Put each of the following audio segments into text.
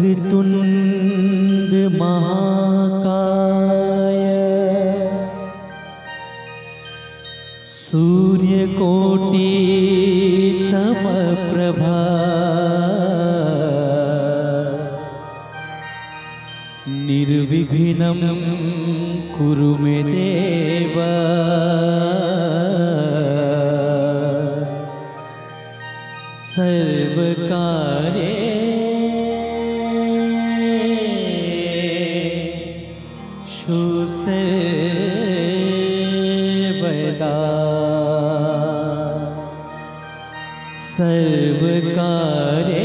ऋतुनन्द महाकाय सूर्यकोटि समप्रभा निर्विघ्नं कुरु देव सर्वकारे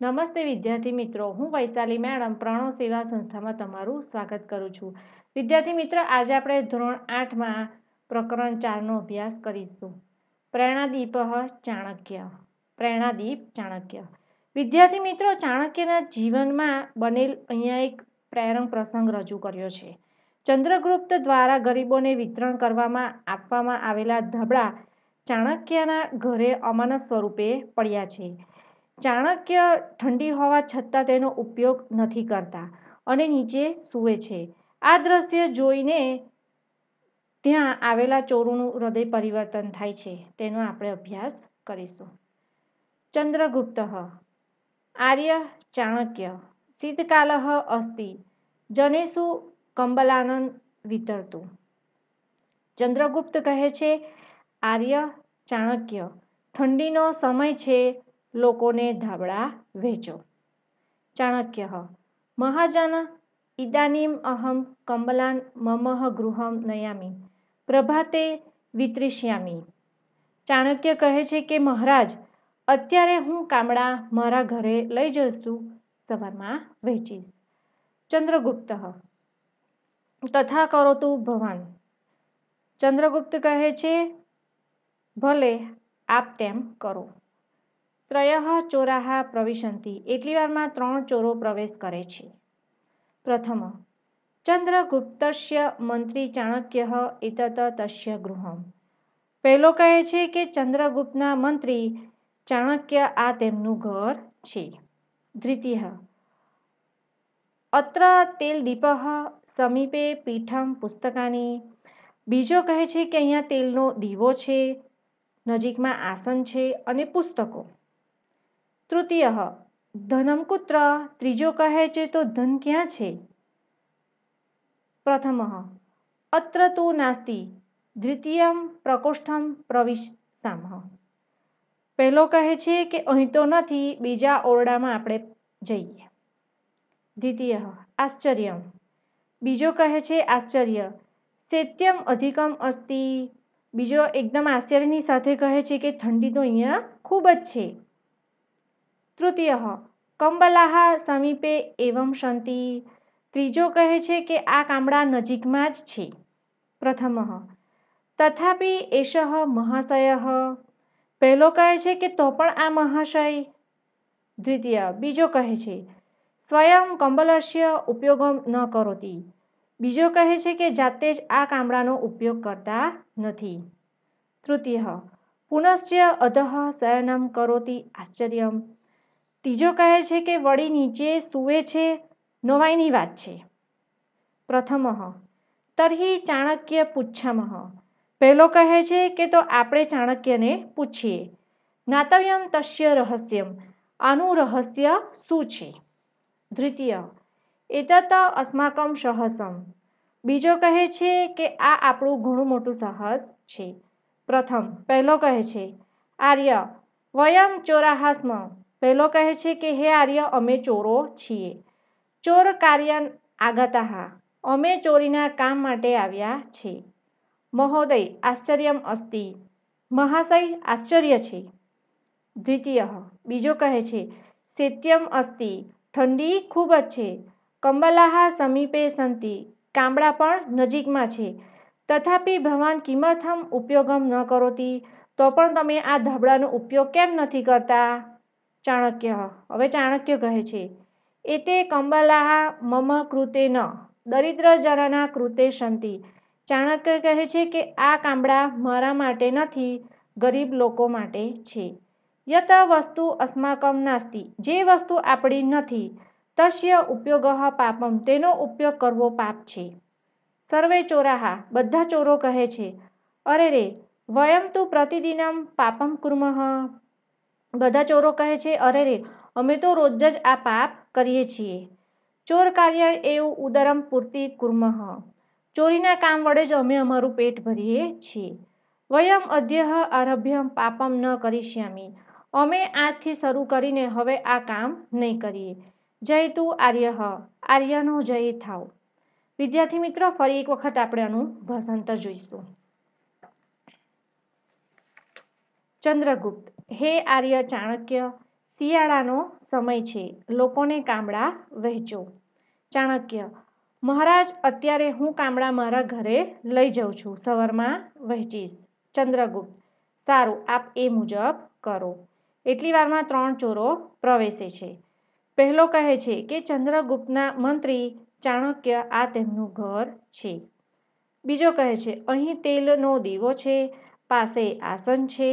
નમસ્તે વિદ્યાર્થી મિત્રો હું વૈશાલી મેડમ પ્રણવ સેવા સંસ્થામાં તમારું સ્વાગત કરું છું વિદ્યાર્થી મિત્રો આજે આપણે ધોરણ આઠમાં પ્રકરણ ચારનો અભ્યાસ કરીશું પ્રેરણાદીપ ચાણક્ય પ્રેરણાદીપ ચાણક્ય વિદ્યાર્થી મિત્રો ચાણક્યના જીવનમાં બનેલ અહીંયા એક પ્રેરણ પ્રસંગ રજૂ કર્યો છે ચંદ્રગુપ્ત દ્વારા ગરીબોને વિતરણ કરવામાં આપવામાં આવેલા ધબળા ચાણક્યના ઘરે અમાનત સ્વરૂપે પડ્યા છે ચાણક્ય ઠંડી હોવા છતાં તેનો ઉપયોગ નથી કરતા અને નીચે સૂવે છે આ દ્રશ્ય જોઈને ત્યાં આવેલા ચોરોનું હૃદય પરિવર્તન થાય છે તેનો આપણે અભ્યાસ કરીશું ચંદ્રગુપ્ત આર્ય ચાણક્ય સિદ્ધકાલહ અસ્તિ જનેસુ કંબલાનંદ વિતરતું ચંદ્રગુપ્ત કહે છે આર્ય ચાણક્ય ઠંડીનો સમય છે લોકોને ધાબળા વહેંચો ચાણક્ય મહાજન ઇદાનીમ અહમ કમલાન મમહ ગૃહમ નયામી પ્રભાતે વિતરિષ્યામી ચાણક્ય કહે છે કે મહારાજ અત્યારે હું કામડા મારા ઘરે લઈ જશું સવારમાં વહેંચીશ ચંદ્રગુપ્ત તથા કરો તું ભવાન ચંદ્રગુપ્ત કહે છે ભલે આપ તેમ કરો ત્રય ચોરાહા પ્રવિશંતિ એટલી વારમાં ત્રણ ચોરો પ્રવેશ કરે છે પ્રથમ ચંદ્રગુપ્તસ્ય મંત્રી ચાણક્ય ઇતત તસ્ય ગૃહમ પહેલો કહે છે કે ચંદ્રગુપ્તના મંત્રી ચાણક્ય આ તેમનું ઘર છે દ્વિતીય અત્ર તેલ દીપહ સમીપે પીઠમ પુસ્તકાની બીજો કહે છે કે અહીંયા તેલનો દીવો છે નજીકમાં આસન છે અને પુસ્તકો તૃતીય ધનમ કુત્ર ત્રીજો કહે છે તો ધન ક્યાં છે પ્રથમ અત્ર તો નાસ્તિ દ્વિતીયમ પ્રકોષ્ઠમ પ્રવિશ સામ પહેલો કહે છે કે અહીં તો નથી બીજા ઓરડામાં આપણે જઈએ દ્વિતીય આશ્ચર્ય બીજો કહે છે આશ્ચર્ય સત્યમ અધિકમ અસ્તિ બીજો એકદમ આશ્ચર્યની સાથે કહે છે કે ઠંડી તો અહીંયા ખૂબ જ છે તૃતીયઃ કંબલાહા સમીપે એવમ સંતિ ત્રીજો કહે છે કે આ કામડા નજીકમાં જ છે પ્રથમ તથાપિ એષ મહાશય પહેલો કહે છે કે તો પણ આ મહાશય દ્વિતીય બીજો કહે છે સ્વયં કંબલસ્ય ઉપયોગમ ન કરોતી બીજો કહે છે કે જાતે જ આ કામડાનો ઉપયોગ કરતા નથી તૃતીય પુનશ્ચ અધઃ શયનમ કરોતી આશ્ચર્યમ ત્રીજો કહે છે કે વળી નીચે સૂવે છે નોવાઈની વાત છે પ્રથમ તર્હિ ચાણક્ય પુચ્છામહ પહેલો કહે છે કે તો આપણે ચાણક્યને પૂછીએ જ્ઞાતવ્યમ તસ્ય રહસ્યમ આનું રહસ્ય શું છે દ્વિતીય એતત અસ્માકમ સહસમ બીજો કહે છે કે આ આપણું ઘણું મોટું સાહસ છે પ્રથમ પહેલો કહે છે આર્ય વયમ ચોરાહાસ્મ પહેલો કહે છે કે હે આર્ય અમે ચોરો છીએ ચોર કાર્ય આગાતા અમે ચોરીના કામ માટે આવ્યા છે મહોદય આશ્ચર્યમ અસ્તિ મહાશય આશ્ચર્ય છે દ્વિતીય બીજો કહે છે સત્યમ અસ્તિ ઠંડી ખૂબ જ છે કંબલાહા સમીપે સંતિ કામડા પણ નજીકમાં છે તથાપિ ભવાન કિમર્થમ ઉપયોગમ ન કરોતી તો પણ તમે આ ધબડાનો ઉપયોગ કેમ નથી કરતા ચાણક્ય હવે ચાણક્ય કહે છે એતે કંબલાહા મમ કૃતે ન દરિદ્ર જનના કૃતે સંતિ ચાણક્ય કહે છે કે આ કામડા મારા માટે નથી ગરીબ લોકો માટે છે યત વસ્તુ અસ્માકમ નાસ્તિ જે વસ્તુ આપણી નથી તસ્ય ઉપયોગ પાપમ તેનો ઉપયોગ કરવો પાપ છે સર્વે ચોરાહા બધા ચોરો કહે છે અરે રે વયમ તું પ્રતિદિનમ પાપમ કુર્મ બધા ચોરો કહે છે અરે રે અમે તો રોજ જ આ પાપ કરીએ છીએ ચોર કાર્ય એવું ઉદરમ પૂર્તિ કુર્મ ચોરીના કામ વડે જ અમે અમારું પેટ ભરીએ છીએ વયમ અધ્યહ આરભ્યમ પાપમ ન કરીશ્યામી અમે આજથી શરૂ કરીને હવે આ કામ નહીં કરીએ જય તું આર્યહ આર્યનો જય થાવ વિદ્યાર્થી મિત્રો ફરી એક વખત આપણે આનું ભાષાંતર જોઈશું ચંદ્રગુપ્ત હે આર્ય ચાણક્ય શિયાળાનો સમય છે લોકોને કામળા વહેંચો ચાણક્ય મહારાજ અત્યારે હું કામળા મારા ઘરે લઈ જઉં છું સવારમાં વહેંચીશ ચંદ્રગુપ્ત સારું આપ એ મુજબ કરો એટલી વારમાં ત્રણ ચોરો પ્રવેશે છે પહેલો કહે છે કે ચંદ્રગુપ્તના મંત્રી ચાણક્ય આ તેમનું ઘર છે બીજો કહે છે અહીં તેલનો દીવો છે પાસે આસન છે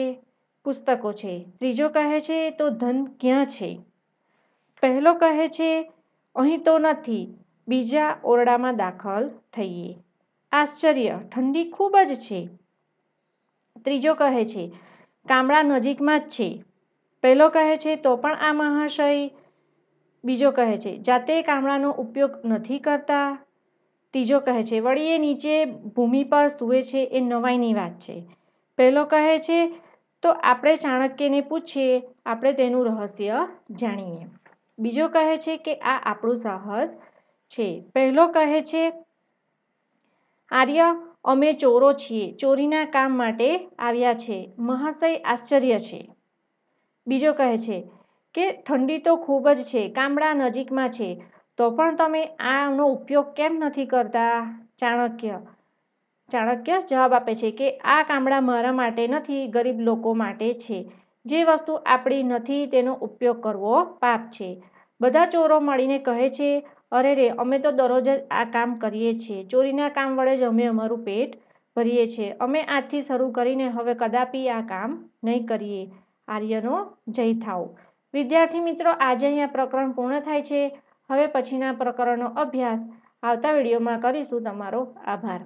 પુસ્તકો છે ત્રીજો કહે છે તો ધન ક્યાં છે પહેલો કહે છે અહીં તો નથી બીજા ઓરડામાં દાખલ થઈએ આશ્ચર્ય ઠંડી ખૂબ જ છે ત્રીજો કહે છે કામડા નજીકમાં જ છે પહેલો કહે છે તો પણ આ મહાશય બીજો કહે છે જાતે કામડાનો ઉપયોગ નથી કરતા ત્રીજો કહે છે વળી એ નીચે ભૂમિ પર સૂવે છે એ નવાઈની વાત છે પહેલો કહે છે તો આપણે ચાણક્યને પૂછીએ આપણે તેનું રહસ્ય જાણીએ બીજો કહે છે કે આ આપણું સાહસ છે પહેલો કહે છે આર્ય અમે ચોરો છીએ ચોરીના કામ માટે આવ્યા છે મહાશય આશ્ચર્ય છે બીજો કહે છે કે ઠંડી તો ખૂબ જ છે કામડા નજીકમાં છે તો પણ તમે આનો ઉપયોગ કેમ નથી કરતા ચાણક્ય ચાણક્ય જવાબ આપે છે કે આ કામળા મારા માટે નથી ગરીબ લોકો માટે છે જે વસ્તુ આપણી નથી તેનો ઉપયોગ કરવો પાપ છે બધા ચોરો મળીને કહે છે અરે રે અમે તો દરરોજ જ આ કામ કરીએ છીએ ચોરીના કામ વડે જ અમે અમારું પેટ ભરીએ છીએ અમે આજથી શરૂ કરીને હવે કદાપી આ કામ નહીં કરીએ આર્યનો જય થાવ વિદ્યાર્થી મિત્રો આજે અહીંયા પ્રકરણ પૂર્ણ થાય છે હવે પછીના પ્રકરણનો અભ્યાસ આવતા વિડીયોમાં કરીશું તમારો આભાર